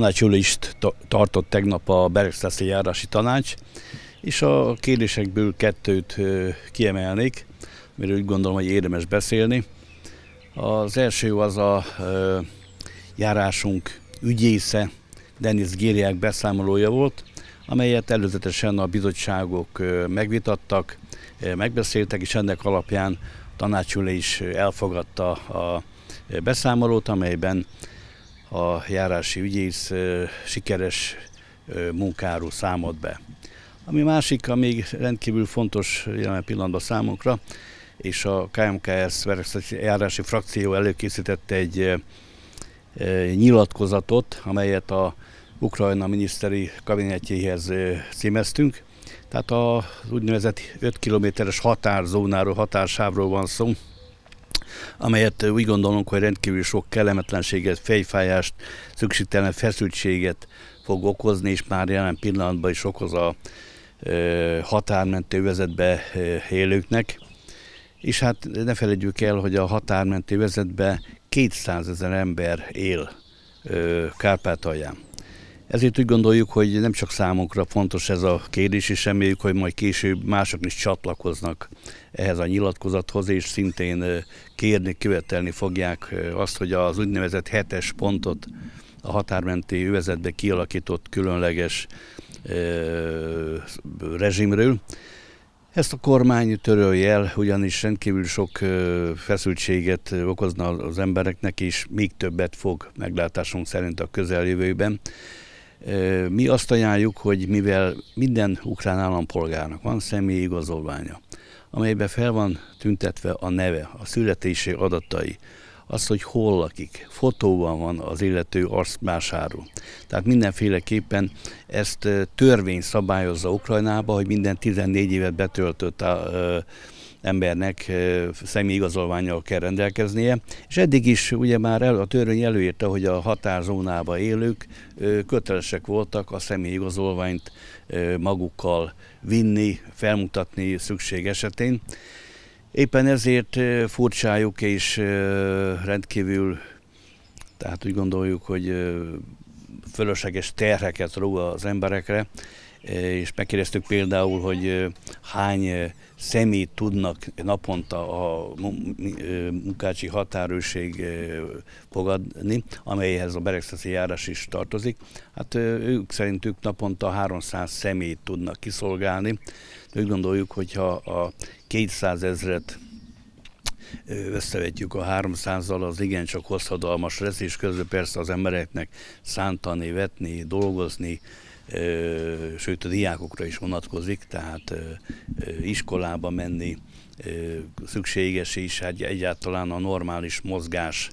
tanácsülést tartott tegnap a Beregszászi járási tanács, és a kérdésekből kettőt kiemelnék, amiről úgy gondolom, hogy érdemes beszélni. Az első az a járásunk ügyésze, Denis Gériák beszámolója volt, amelyet előzetesen a bizottságok megvitattak, megbeszéltek, és ennek alapján tanácsülés elfogadta a beszámolót, amelyben a járási ügyész sikeres munkáról számolt be. Ami másik, ami rendkívül fontos jelen pillanatban számunkra, és a KMKS járási frakció előkészítette egy nyilatkozatot, amelyet a Ukrajna miniszteri kabinetjéhez címeztünk. Tehát az úgynevezett 5 kilométeres határzónáról, határsávról van szó, amelyet úgy gondolunk, hogy rendkívül sok kellemetlenséget, fejfájást, szükségtelen feszültséget fog okozni, és már jelen pillanatban is okoz a határmentő vezetbe élőknek. És hát ne felejtjük el, hogy a határmentő vezetbe 200 ezer ember él Kárpátalján. Ezért úgy gondoljuk, hogy nem csak számunkra fontos ez a kérdés, és reméljük, hogy majd később mások is csatlakoznak ehhez a nyilatkozathoz, és szintén kérni, követelni fogják azt, hogy az úgynevezett hetes pontot a határmenti övezetbe kialakított különleges ö, rezsimről. Ezt a kormány törölje el, ugyanis rendkívül sok feszültséget okozna az embereknek, és még többet fog meglátásunk szerint a közeljövőben. Mi azt ajánljuk, hogy mivel minden ukrán állampolgárnak van személyi igazolványa, amelyben fel van tüntetve a neve, a születési adatai, az, hogy hol lakik, fotóban van az illető arcmásáról. Tehát mindenféleképpen ezt törvény szabályozza Ukrajnába, hogy minden 14 évet betöltött a, embernek igazolványjal kell rendelkeznie, és eddig is ugye már el, a törvény előírta, hogy a határzónába élők kötelesek voltak a igazolványt magukkal vinni, felmutatni szükség esetén. Éppen ezért furcsájuk és rendkívül, tehát úgy gondoljuk, hogy fölösleges terheket ró az emberekre, Eh, és megkérdeztük például, hogy eh, hány eh, személyt tudnak naponta a munkácsi határőrség fogadni, amelyhez a beregszeszi járás is tartozik. Hát ők szerintük naponta 300 személyt tudnak kiszolgálni. Úgy gondoljuk, hogyha a 200 ezret összevetjük a 300-zal, az igencsak hosszadalmas lesz, és közben persze az embereknek szántani, vetni, dolgozni, sőt a diákokra is vonatkozik, tehát iskolába menni szükséges is, hát egyáltalán a normális mozgás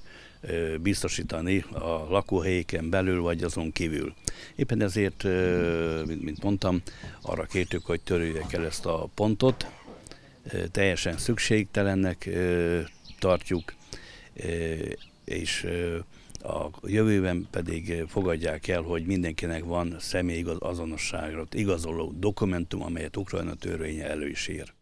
biztosítani a lakóhelyeken belül vagy azon kívül. Éppen ezért, mint mondtam, arra kértük, hogy törüljek el ezt a pontot, teljesen szükségtelennek tartjuk, és a jövőben pedig eh, fogadják el, hogy mindenkinek van személyi azonosságra igazoló dokumentum, amelyet Ukrajna törvénye elő is ír.